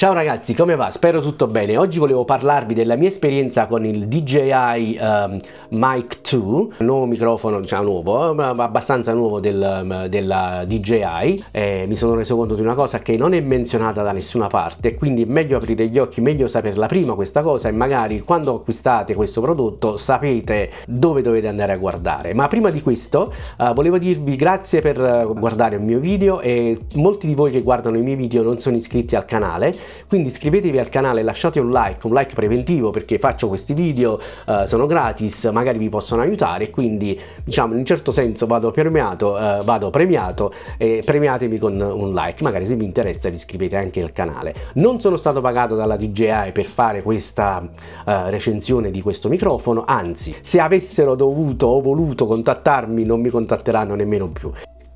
Ciao ragazzi, come va? Spero tutto bene. Oggi volevo parlarvi della mia esperienza con il DJI um, ehm, Mic 2, nuovo microfono, diciamo nuovo, abbastanza nuovo del, ehm, della DJI. Eh, mi sono reso conto di una cosa che non è menzionata da nessuna parte, quindi è meglio aprire gli occhi, meglio saperla prima questa cosa e magari quando acquistate questo prodotto sapete dove dovete andare a guardare. Ma prima di questo uh, volevo dirvi grazie per eh, guardare il mio video e molti di voi che guardano i miei video non sono iscritti al canale quindi iscrivetevi al canale, lasciate un like, un like preventivo perché faccio questi video, eh, sono gratis, magari vi possono aiutare, quindi diciamo in un certo senso vado premiato, eh, vado premiato e premiatemi con un like, magari se vi interessa vi iscrivete anche al canale. Non sono stato pagato dalla DJI per fare questa eh, recensione di questo microfono, anzi se avessero dovuto o voluto contattarmi non mi contatteranno nemmeno più.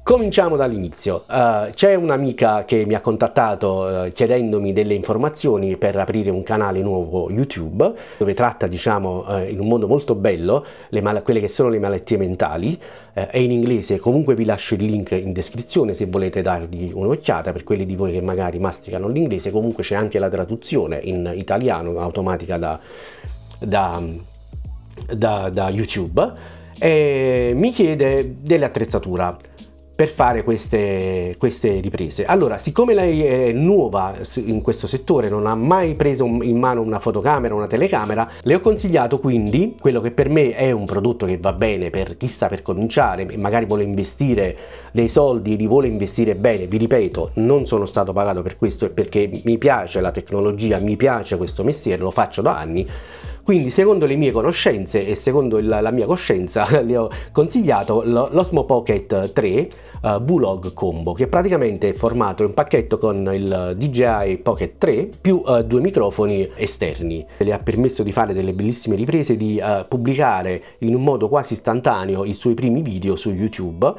Cominciamo dall'inizio. Uh, c'è un'amica che mi ha contattato uh, chiedendomi delle informazioni per aprire un canale nuovo YouTube dove tratta, diciamo, uh, in un modo molto bello quelle che sono le malattie mentali. è in inglese, comunque vi lascio il link in descrizione se volete dargli un'occhiata per quelli di voi che magari masticano l'inglese, comunque c'è anche la traduzione in italiano automatica da, da, da, da YouTube. E mi chiede dell'attrezzatura per fare queste, queste, riprese. Allora, siccome lei è nuova in questo settore, non ha mai preso in mano una fotocamera, una telecamera, le ho consigliato quindi quello che per me è un prodotto che va bene per chi sta per cominciare e magari vuole investire dei soldi, li vuole investire bene. Vi ripeto, non sono stato pagato per questo perché mi piace la tecnologia, mi piace questo mestiere, lo faccio da anni quindi secondo le mie conoscenze e secondo il, la mia coscienza le ho consigliato l'Osmo Pocket 3 uh, eh, Bulog Combo che praticamente è formato in pacchetto con il DJI Pocket 3 più uh, due microfoni esterni. Le ha permesso di fare delle bellissime riprese, di uh, pubblicare in un modo quasi istantaneo i suoi primi video su YouTube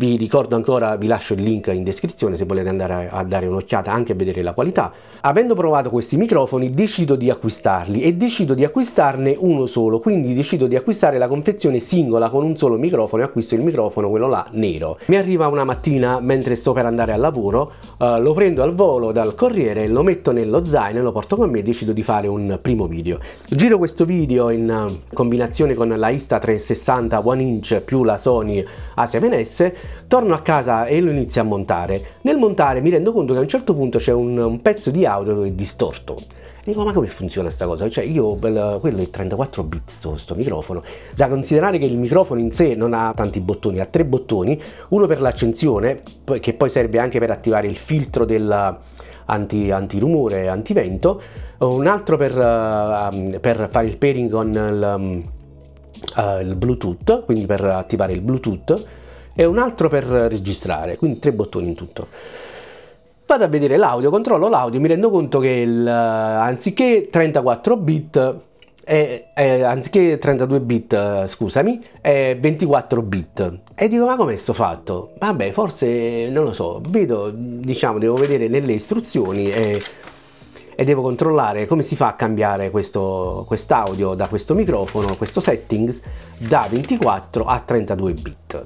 vi ricordo ancora, vi lascio il link in descrizione se volete andare a dare un'occhiata anche a vedere la qualità. Avendo provato questi microfoni decido di acquistarli e decido di acquistarne uno solo, quindi decido di acquistare la confezione singola con un solo microfono e acquisto il microfono, quello là, nero. Mi arriva una mattina mentre sto per andare al lavoro, eh, lo prendo al volo dal corriere, lo metto nello zaino e lo porto con me e decido di fare un primo video. Giro questo video in eh, combinazione con la Insta360 One Inch più la Sony A7S Torno a casa e lo inizio a montare. Nel montare mi rendo conto che a un certo punto c'è un, un pezzo di audio che è distorto. E dico ma come funziona questa cosa? Cioè io quello è 34 bit sto, sto, microfono, da considerare che il microfono in sé non ha tanti bottoni, ha tre bottoni, uno per l'accensione che poi serve anche per attivare il filtro del anti, antirumore, antivento, un altro per, uh, per fare il pairing con il, um, uh, il Bluetooth, quindi per attivare il Bluetooth e un altro per registrare, quindi tre bottoni in tutto. Vado a vedere l'audio, controllo l'audio, mi rendo conto che il, eh, anziché 34 bit, è, è, anziché 32 bit, eh, scusami, è 24 bit. E dico, ma come sto fatto? Vabbè, forse, non lo so, vedo, diciamo, devo vedere nelle istruzioni e e devo controllare come si fa a cambiare questo audio da questo microfono, questo settings da 24 a 32 bit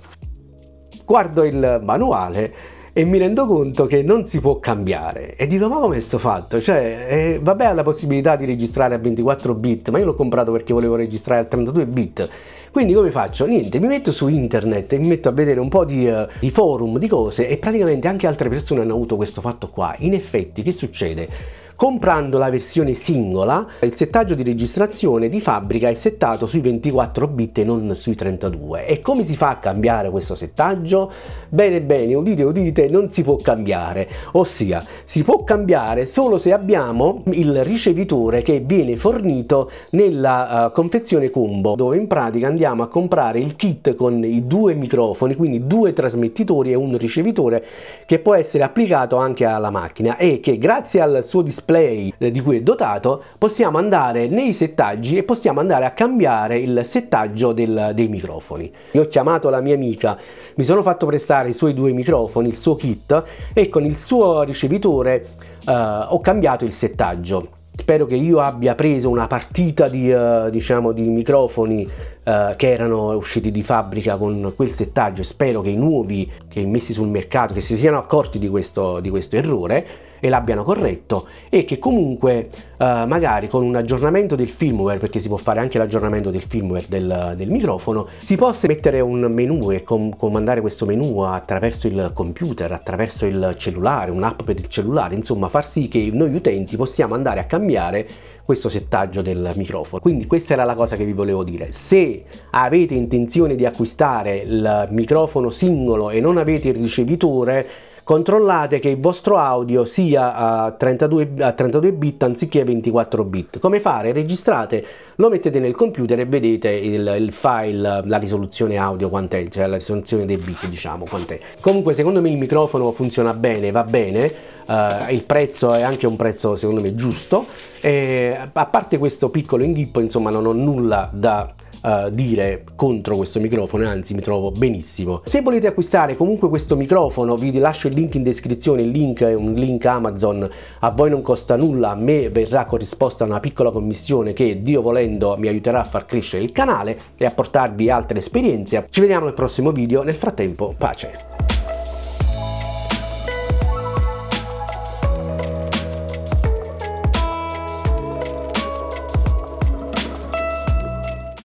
guardo il manuale e mi rendo conto che non si può cambiare e dico ma come è sto fatto? Cioè, eh, vabbè ha la possibilità di registrare a 24 bit, ma io l'ho comprato perché volevo registrare a 32 bit. Quindi come faccio? Niente, mi metto su internet e mi metto a vedere un po' di, uh, di forum, di cose e praticamente anche altre persone hanno avuto questo fatto qua. In effetti che succede? Comprando la versione singola, il settaggio di registrazione di fabbrica è settato sui 24 bit e non sui 32. E come si fa a cambiare questo settaggio? Bene bene, udite udite, non si può cambiare. Ossia, si può cambiare solo se abbiamo il ricevitore che viene fornito nella uh, confezione combo, dove in pratica andiamo a comprare il kit con i due microfoni, quindi due trasmettitori e un ricevitore che può essere applicato anche alla macchina e che grazie al suo dispositivo display eh, di cui è dotato possiamo andare nei settaggi e possiamo andare a cambiare il settaggio del, dei microfoni. Io ho chiamato la mia amica, mi sono fatto prestare i suoi due microfoni, il suo kit e con il suo ricevitore eh, ho cambiato il settaggio. Spero che io abbia preso una partita di, eh, diciamo, di microfoni eh, che erano usciti di fabbrica con quel settaggio e spero che i nuovi che messi sul mercato che si siano accorti di questo, di questo errore e l'abbiano corretto e che comunque eh, magari con un aggiornamento del firmware, perché si può fare anche l'aggiornamento del firmware del, del microfono, si possa mettere un menu e com comandare questo menu attraverso il computer, attraverso il cellulare, un'app per il cellulare, insomma far sì che noi utenti possiamo andare a cambiare questo settaggio del microfono. Quindi questa era la cosa che vi volevo dire. Se avete intenzione di acquistare il microfono singolo e non avete il ricevitore, controllate che il vostro audio sia a 32, a 32 bit anziché 24 bit. Come fare? Registrate, lo mettete nel computer e vedete il, il file, la risoluzione audio quant'è, cioè la risoluzione dei bit diciamo quant'è. Comunque secondo me il microfono funziona bene, va bene. Uh, il prezzo è anche un prezzo secondo me giusto e a parte questo piccolo inghippo insomma non ho nulla da eh, dire contro questo microfono, anzi mi trovo benissimo. Se volete acquistare comunque questo microfono vi lascio il link in descrizione, il link è un link Amazon, a voi non costa nulla, a me verrà corrisposta una piccola commissione che Dio volendo mi aiuterà a far crescere il canale e a portarvi altre esperienze. Ci vediamo nel prossimo video, nel frattempo pace!